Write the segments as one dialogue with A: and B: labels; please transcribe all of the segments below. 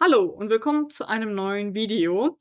A: Hallo und willkommen zu einem neuen Video.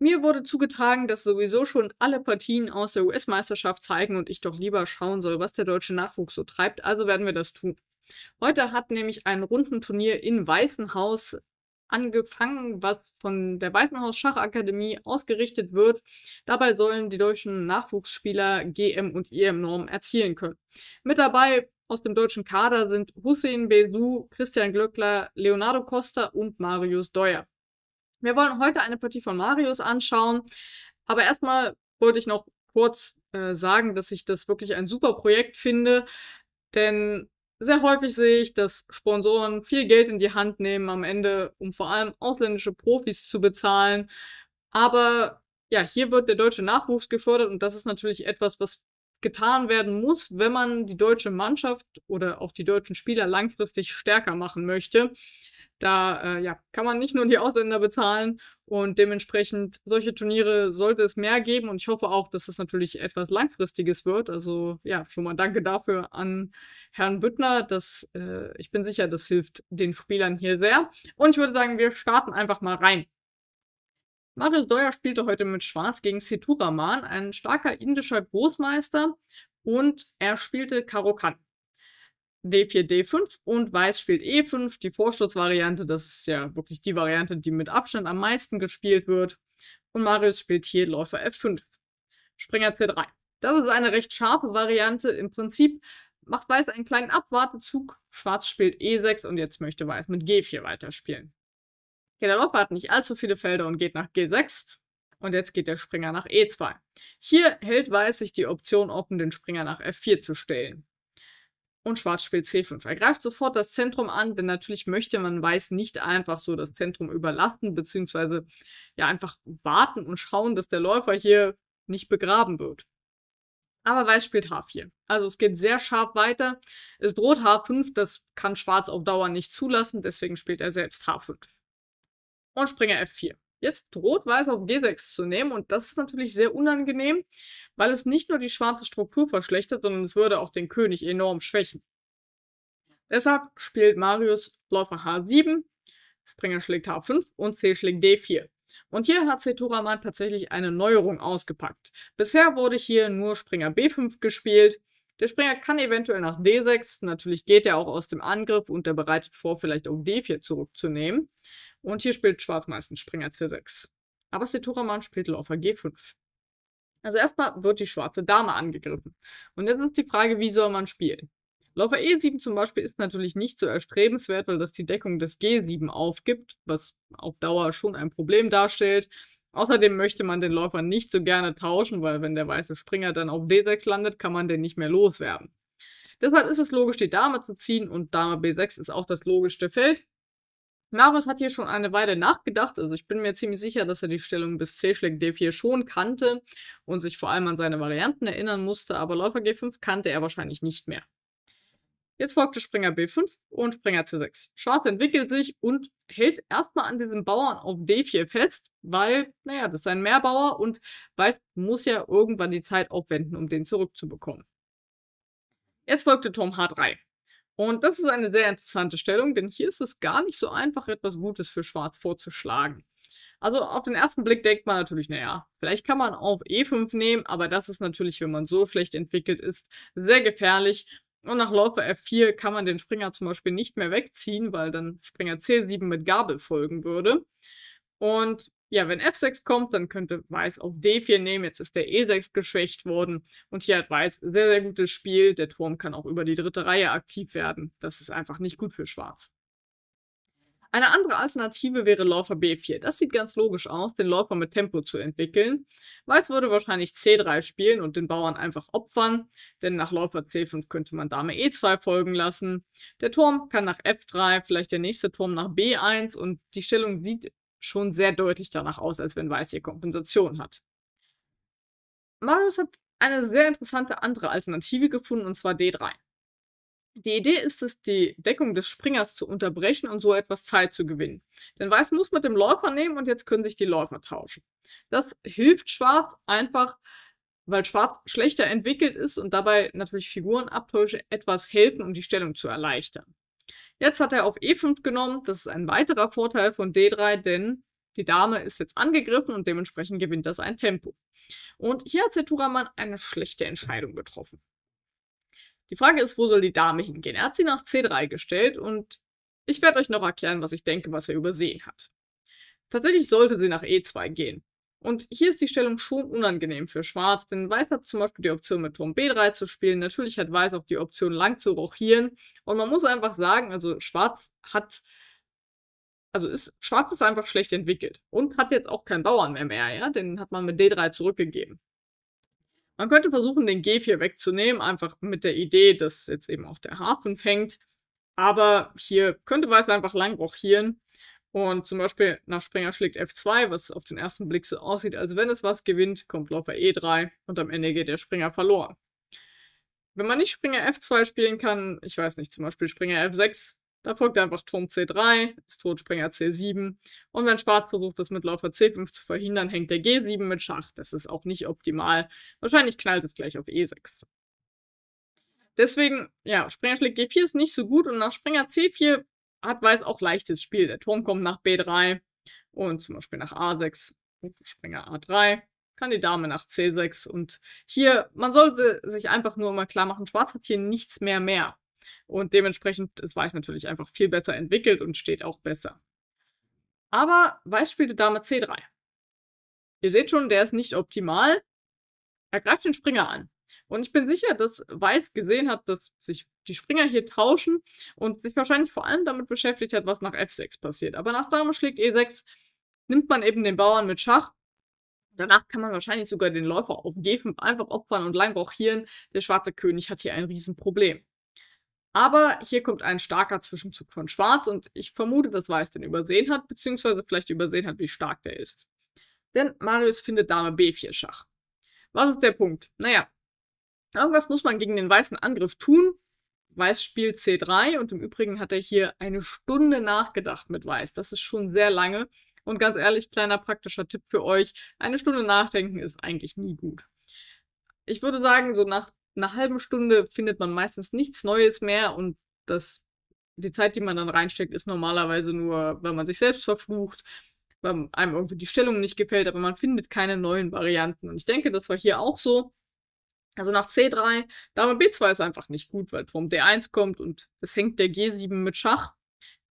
A: Mir wurde zugetragen, dass sowieso schon alle Partien aus der US-Meisterschaft zeigen und ich doch lieber schauen soll, was der deutsche Nachwuchs so treibt, also werden wir das tun. Heute hat nämlich ein Rundenturnier in Weißenhaus angefangen, was von der Weißenhaus Schachakademie ausgerichtet wird. Dabei sollen die deutschen Nachwuchsspieler GM und em normen erzielen können. Mit dabei aus dem deutschen Kader sind Hussein Besu, Christian Glöckler, Leonardo Costa und Marius Deuer. Wir wollen heute eine Partie von Marius anschauen, aber erstmal wollte ich noch kurz äh, sagen, dass ich das wirklich ein super Projekt finde, denn sehr häufig sehe ich, dass Sponsoren viel Geld in die Hand nehmen am Ende, um vor allem ausländische Profis zu bezahlen. Aber ja, hier wird der deutsche Nachwuchs gefördert und das ist natürlich etwas, was getan werden muss, wenn man die deutsche Mannschaft oder auch die deutschen Spieler langfristig stärker machen möchte. Da äh, ja, kann man nicht nur die Ausländer bezahlen und dementsprechend solche Turniere sollte es mehr geben und ich hoffe auch, dass es natürlich etwas Langfristiges wird. Also ja, schon mal danke dafür an Herrn Büttner. Das, äh, ich bin sicher, das hilft den Spielern hier sehr. Und ich würde sagen, wir starten einfach mal rein. Marius Deuer spielte heute mit Schwarz gegen Setu ein starker indischer Großmeister, und er spielte Karo Khan. D4, D5 und Weiß spielt E5, die Vorsturzvariante, das ist ja wirklich die Variante, die mit Abstand am meisten gespielt wird. Und Marius spielt hier Läufer F5, Springer C3. Das ist eine recht scharfe Variante. Im Prinzip macht Weiß einen kleinen Abwartezug, Schwarz spielt E6 und jetzt möchte Weiß mit G4 weiterspielen der Läufer hat nicht allzu viele Felder und geht nach G6. Und jetzt geht der Springer nach E2. Hier hält Weiß sich die Option offen, den Springer nach F4 zu stellen. Und Schwarz spielt C5. Er greift sofort das Zentrum an, denn natürlich möchte man Weiß nicht einfach so das Zentrum überlassen, beziehungsweise ja einfach warten und schauen, dass der Läufer hier nicht begraben wird. Aber Weiß spielt H4. Also es geht sehr scharf weiter. Es droht H5, das kann Schwarz auf Dauer nicht zulassen, deswegen spielt er selbst H5 und Springer F4. Jetzt droht Weiß auf G6 zu nehmen und das ist natürlich sehr unangenehm, weil es nicht nur die schwarze Struktur verschlechtert, sondern es würde auch den König enorm schwächen. Deshalb spielt Marius Läufer H7, Springer schlägt H5 und C schlägt D4. Und hier hat Seturaman tatsächlich eine Neuerung ausgepackt. Bisher wurde hier nur Springer B5 gespielt. Der Springer kann eventuell nach D6, natürlich geht er auch aus dem Angriff und er bereitet vor, vielleicht auch D4 zurückzunehmen. Und hier spielt Schwarz meistens Springer C6. Aber Seturaman spielt Läufer G5. Also erstmal wird die schwarze Dame angegriffen. Und jetzt ist die Frage, wie soll man spielen? Läufer E7 zum Beispiel ist natürlich nicht so erstrebenswert, weil das die Deckung des G7 aufgibt, was auf Dauer schon ein Problem darstellt. Außerdem möchte man den Läufer nicht so gerne tauschen, weil wenn der weiße Springer dann auf D6 landet, kann man den nicht mehr loswerden. Deshalb ist es logisch, die Dame zu ziehen und Dame B6 ist auch das logischste Feld. Marius hat hier schon eine Weile nachgedacht, also ich bin mir ziemlich sicher, dass er die Stellung bis C schlägt D4 schon kannte und sich vor allem an seine Varianten erinnern musste, aber Läufer G5 kannte er wahrscheinlich nicht mehr. Jetzt folgte Springer B5 und Springer C6. Schwarz entwickelt sich und hält erstmal an diesem Bauern auf D4 fest, weil, naja, das ist ein Mehrbauer und Weiß muss ja irgendwann die Zeit aufwenden, um den zurückzubekommen. Jetzt folgte Turm H3. Und das ist eine sehr interessante Stellung, denn hier ist es gar nicht so einfach, etwas Gutes für Schwarz vorzuschlagen. Also auf den ersten Blick denkt man natürlich, naja, vielleicht kann man auf E5 nehmen, aber das ist natürlich, wenn man so schlecht entwickelt ist, sehr gefährlich. Und nach Läufer F4 kann man den Springer zum Beispiel nicht mehr wegziehen, weil dann Springer C7 mit Gabel folgen würde. Und ja, wenn F6 kommt, dann könnte Weiß auch D4 nehmen. Jetzt ist der E6 geschwächt worden. Und hier hat Weiß sehr, sehr gutes Spiel. Der Turm kann auch über die dritte Reihe aktiv werden. Das ist einfach nicht gut für Schwarz. Eine andere Alternative wäre Läufer B4. Das sieht ganz logisch aus, den Läufer mit Tempo zu entwickeln. Weiß würde wahrscheinlich C3 spielen und den Bauern einfach opfern, denn nach Läufer C5 könnte man Dame E2 folgen lassen. Der Turm kann nach F3, vielleicht der nächste Turm nach B1 und die Stellung sieht schon sehr deutlich danach aus, als wenn Weiß hier Kompensation hat. Marius hat eine sehr interessante andere Alternative gefunden, und zwar D3. Die Idee ist es, die Deckung des Springers zu unterbrechen und so etwas Zeit zu gewinnen. Denn Weiß muss mit dem Läufer nehmen und jetzt können sich die Läufer tauschen. Das hilft Schwarz einfach, weil Schwarz schlechter entwickelt ist und dabei natürlich Figurenabtäusche etwas helfen, um die Stellung zu erleichtern. Jetzt hat er auf E5 genommen. Das ist ein weiterer Vorteil von D3, denn die Dame ist jetzt angegriffen und dementsprechend gewinnt das ein Tempo. Und hier hat Seturamann eine schlechte Entscheidung getroffen. Die Frage ist, wo soll die Dame hingehen? Er hat sie nach C3 gestellt und ich werde euch noch erklären, was ich denke, was er übersehen hat. Tatsächlich sollte sie nach E2 gehen. Und hier ist die Stellung schon unangenehm für Schwarz, denn Weiß hat zum Beispiel die Option mit Turm B3 zu spielen. Natürlich hat Weiß auch die Option lang zu rochieren. Und man muss einfach sagen, also Schwarz hat, also ist, Schwarz ist einfach schlecht entwickelt und hat jetzt auch keinen Bauern mehr mehr, ja? Den hat man mit D3 zurückgegeben. Man könnte versuchen, den G4 wegzunehmen, einfach mit der Idee, dass jetzt eben auch der Hafen fängt. Aber hier könnte Weiß einfach lang rochieren und zum Beispiel nach Springer schlägt F2, was auf den ersten Blick so aussieht, als wenn es was gewinnt, kommt Läufer E3 und am Ende geht der Springer verloren. Wenn man nicht Springer F2 spielen kann, ich weiß nicht, zum Beispiel Springer F6, da folgt einfach Turm C3, es droht Springer C7. Und wenn Schwarz versucht, das mit Läufer C5 zu verhindern, hängt der G7 mit Schach. Das ist auch nicht optimal. Wahrscheinlich knallt es gleich auf E6. Deswegen, ja, Springer schlägt G4 ist nicht so gut und nach Springer C4 hat Weiß auch leichtes Spiel. Der Turm kommt nach B3 und zum Beispiel nach A6, Springer A3, kann die Dame nach C6 und hier, man sollte sich einfach nur mal klar machen, Schwarz hat hier nichts mehr mehr. Und dementsprechend ist Weiß natürlich einfach viel besser entwickelt und steht auch besser. Aber Weiß spielte Dame C3. Ihr seht schon, der ist nicht optimal. Er greift den Springer an. Und ich bin sicher, dass Weiß gesehen hat, dass sich die Springer hier tauschen und sich wahrscheinlich vor allem damit beschäftigt hat, was nach F6 passiert. Aber nach Dame schlägt E6 nimmt man eben den Bauern mit Schach. Danach kann man wahrscheinlich sogar den Läufer auf G5 einfach opfern und lang rochieren. Der schwarze König hat hier ein Riesenproblem. Aber hier kommt ein starker Zwischenzug von Schwarz und ich vermute, dass Weiß den übersehen hat, beziehungsweise vielleicht übersehen hat, wie stark der ist. Denn Marius findet Dame B4 Schach. Was ist der Punkt? Naja, Irgendwas muss man gegen den weißen Angriff tun. Weiß spielt C3 und im Übrigen hat er hier eine Stunde nachgedacht mit Weiß. Das ist schon sehr lange. Und ganz ehrlich, kleiner praktischer Tipp für euch, eine Stunde nachdenken ist eigentlich nie gut. Ich würde sagen, so nach einer halben Stunde findet man meistens nichts Neues mehr und das, die Zeit, die man dann reinsteckt, ist normalerweise nur, wenn man sich selbst verflucht, weil einem irgendwie die Stellung nicht gefällt, aber man findet keine neuen Varianten. Und ich denke, das war hier auch so. Also nach C3, Dame B2 ist einfach nicht gut, weil Turm D1 kommt und es hängt der G7 mit Schach.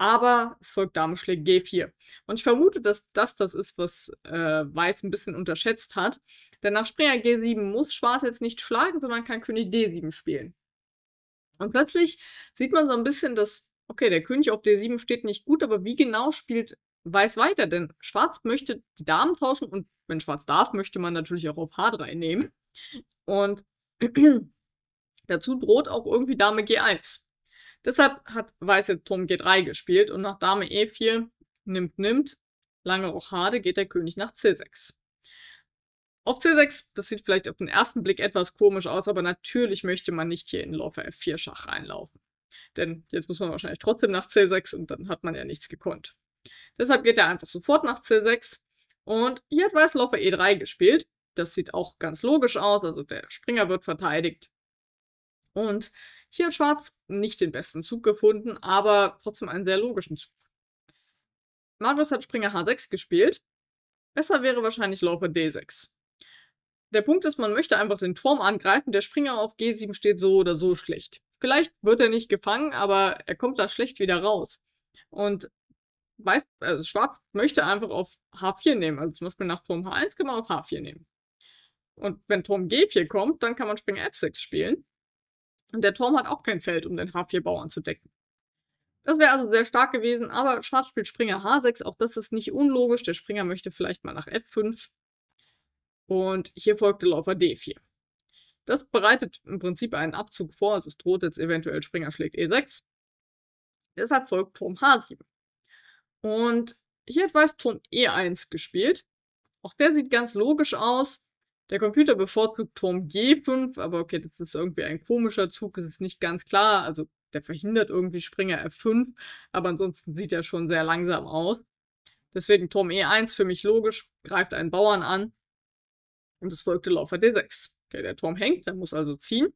A: Aber es folgt Dame schlägt G4. Und ich vermute, dass das das ist, was äh, Weiß ein bisschen unterschätzt hat. Denn nach Springer G7 muss Schwarz jetzt nicht schlagen, sondern kann König D7 spielen. Und plötzlich sieht man so ein bisschen, dass, okay, der König auf D7 steht nicht gut, aber wie genau spielt Weiß weiter? Denn Schwarz möchte die Damen tauschen und wenn Schwarz darf, möchte man natürlich auch auf H3 nehmen. Und dazu droht auch irgendwie Dame G1. Deshalb hat Weiße Turm G3 gespielt und nach Dame E4 nimmt, nimmt, lange Rochade geht der König nach C6. Auf C6, das sieht vielleicht auf den ersten Blick etwas komisch aus, aber natürlich möchte man nicht hier in Läufer F4 Schach reinlaufen. Denn jetzt muss man wahrscheinlich trotzdem nach C6 und dann hat man ja nichts gekonnt. Deshalb geht er einfach sofort nach C6 und hier hat Weiß Läufer E3 gespielt das sieht auch ganz logisch aus. Also der Springer wird verteidigt. Und hier hat Schwarz nicht den besten Zug gefunden, aber trotzdem einen sehr logischen Zug. Marius hat Springer H6 gespielt. Besser wäre wahrscheinlich Läufer D6. Der Punkt ist, man möchte einfach den Turm angreifen. Der Springer auf G7 steht so oder so schlecht. Vielleicht wird er nicht gefangen, aber er kommt da schlecht wieder raus. Und weiß, also Schwarz möchte einfach auf H4 nehmen. Also zum Beispiel nach Turm H1 kann man auf H4 nehmen. Und wenn Turm G4 kommt, dann kann man Springer F6 spielen. Und der Turm hat auch kein Feld, um den H4-Bauern zu decken. Das wäre also sehr stark gewesen, aber Schwarz spielt Springer H6, auch das ist nicht unlogisch. Der Springer möchte vielleicht mal nach F5. Und hier folgte Läufer D4. Das bereitet im Prinzip einen Abzug vor, also es droht jetzt eventuell Springer schlägt E6. Deshalb folgt Turm H7. Und hier hat Weiß Turm E1 gespielt. Auch der sieht ganz logisch aus. Der Computer bevorzugt Turm G5, aber okay, das ist irgendwie ein komischer Zug, es ist nicht ganz klar. Also der verhindert irgendwie Springer F5, aber ansonsten sieht er schon sehr langsam aus. Deswegen Turm E1 für mich logisch, greift einen Bauern an und es folgte Läufer D6. Okay, der Turm hängt, der muss also ziehen.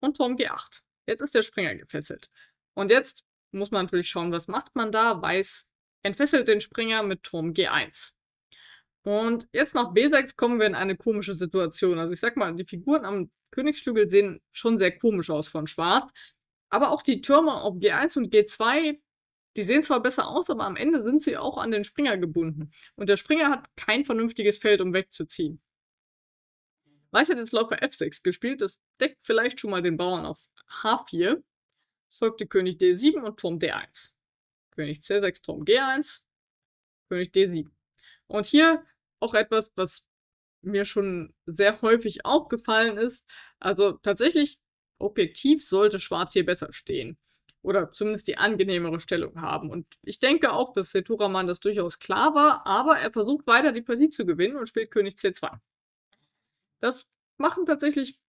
A: Und Turm G8. Jetzt ist der Springer gefesselt. Und jetzt muss man natürlich schauen, was macht man da. Weiß entfesselt den Springer mit Turm G1. Und jetzt nach B6 kommen wir in eine komische Situation. Also ich sag mal, die Figuren am Königsflügel sehen schon sehr komisch aus von Schwarz. Aber auch die Türme auf G1 und G2, die sehen zwar besser aus, aber am Ende sind sie auch an den Springer gebunden. Und der Springer hat kein vernünftiges Feld, um wegzuziehen. Weiß hat jetzt Läufer F6 gespielt. Das deckt vielleicht schon mal den Bauern auf H4. Es folgte König D7 und Turm D1. König C6, Turm G1, König D7. Und hier auch etwas, was mir schon sehr häufig aufgefallen ist. Also tatsächlich, objektiv sollte Schwarz hier besser stehen. Oder zumindest die angenehmere Stellung haben. Und ich denke auch, dass Seturaman das durchaus klar war, aber er versucht weiter die Partie zu gewinnen und spielt König C2. Das machen tatsächlich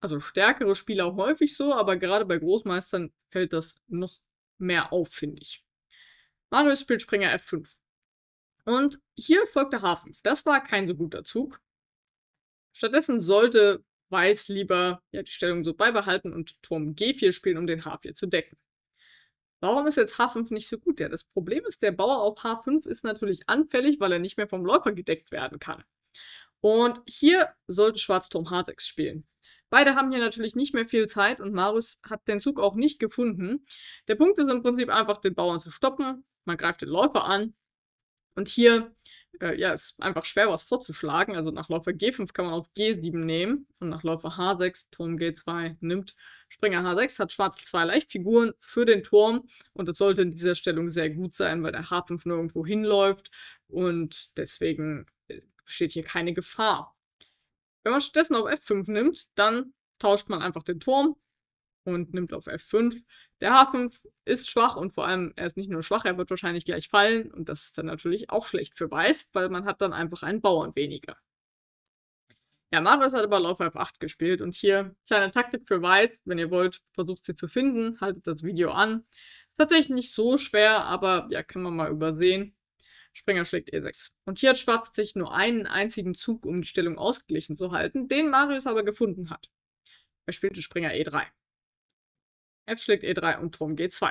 A: also stärkere Spieler häufig so, aber gerade bei Großmeistern fällt das noch mehr auf, finde ich. Marius spielt Springer F5. Und hier folgt der H5. Das war kein so guter Zug. Stattdessen sollte Weiß lieber ja, die Stellung so beibehalten und Turm G4 spielen, um den H4 zu decken. Warum ist jetzt H5 nicht so gut? Ja, das Problem ist, der Bauer auf H5 ist natürlich anfällig, weil er nicht mehr vom Läufer gedeckt werden kann. Und hier sollte Schwarz Turm H6 spielen. Beide haben hier natürlich nicht mehr viel Zeit und Marius hat den Zug auch nicht gefunden. Der Punkt ist im Prinzip einfach, den Bauern zu stoppen. Man greift den Läufer an und hier äh, ja, ist einfach schwer was vorzuschlagen. Also nach Läufer G5 kann man auch G7 nehmen und nach Läufer H6 Turm G2 nimmt Springer H6, hat Schwarz zwei Leichtfiguren für den Turm und das sollte in dieser Stellung sehr gut sein, weil der H5 nirgendwo hinläuft und deswegen äh, besteht hier keine Gefahr. Wenn man stattdessen auf F5 nimmt, dann tauscht man einfach den Turm und nimmt auf F5. Der Hafen ist schwach und vor allem, er ist nicht nur schwach, er wird wahrscheinlich gleich fallen und das ist dann natürlich auch schlecht für Weiß, weil man hat dann einfach einen Bauern weniger. Ja, Marius hat aber Lauf F8 gespielt und hier kleine Taktik für Weiß, wenn ihr wollt, versucht sie zu finden, haltet das Video an. tatsächlich nicht so schwer, aber ja, kann man mal übersehen. Springer schlägt E6. Und hier hat Schwarz sich nur einen einzigen Zug, um die Stellung ausgeglichen zu halten, den Marius aber gefunden hat. Er spielte Springer E3. F schlägt E3 und Turm G2.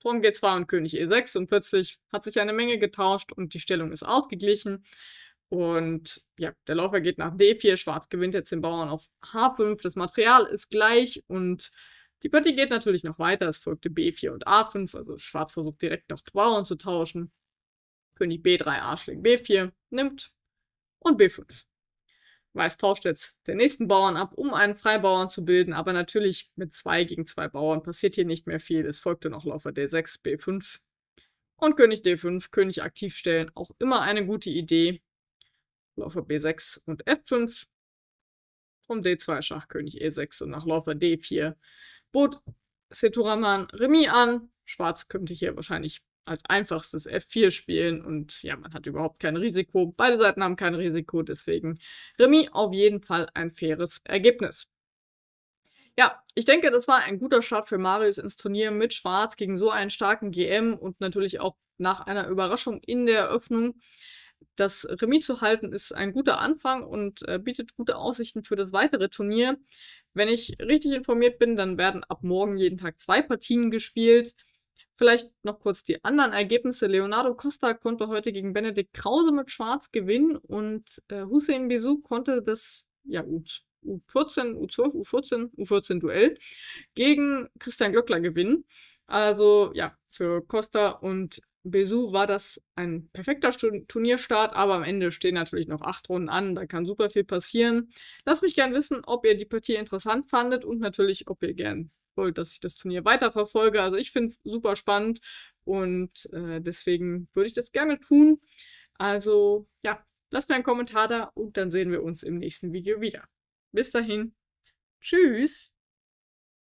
A: Turm G2 und König E6 und plötzlich hat sich eine Menge getauscht und die Stellung ist ausgeglichen. Und ja, der Läufer geht nach D4, Schwarz gewinnt jetzt den Bauern auf H5, das Material ist gleich und die Partie geht natürlich noch weiter. Es folgte B4 und A5, also Schwarz versucht direkt noch Bauern zu tauschen. König B3, A schlägt B4, nimmt und B5. Weiß tauscht jetzt den nächsten Bauern ab, um einen Freibauern zu bilden, aber natürlich mit zwei gegen zwei Bauern passiert hier nicht mehr viel. Es folgte noch Läufer D6, B5 und König D5, König aktiv stellen, auch immer eine gute Idee. Läufer B6 und F5, um D2 Schach, König E6 und nach Läufer D4 bot Seturaman Remis an. Schwarz könnte hier wahrscheinlich als einfachstes F4 spielen und ja, man hat überhaupt kein Risiko. Beide Seiten haben kein Risiko, deswegen Remis auf jeden Fall ein faires Ergebnis. Ja, ich denke, das war ein guter Start für Marius ins Turnier mit Schwarz gegen so einen starken GM und natürlich auch nach einer Überraschung in der Eröffnung. Das Remis zu halten ist ein guter Anfang und äh, bietet gute Aussichten für das weitere Turnier. Wenn ich richtig informiert bin, dann werden ab morgen jeden Tag zwei Partien gespielt. Vielleicht noch kurz die anderen Ergebnisse. Leonardo Costa konnte heute gegen Benedikt Krause mit Schwarz gewinnen und äh, Hussein Bisou konnte das ja, U14, U12, U14, U14 Duell gegen Christian Glöckler gewinnen. Also ja, für Costa und Besou war das ein perfekter Turnierstart, aber am Ende stehen natürlich noch acht Runden an, da kann super viel passieren. Lasst mich gerne wissen, ob ihr die Partie interessant fandet und natürlich, ob ihr gern dass ich das Turnier weiterverfolge. Also ich finde es super spannend und äh, deswegen würde ich das gerne tun. Also ja, lasst mir einen Kommentar da und dann sehen wir uns im nächsten Video wieder. Bis dahin, tschüss!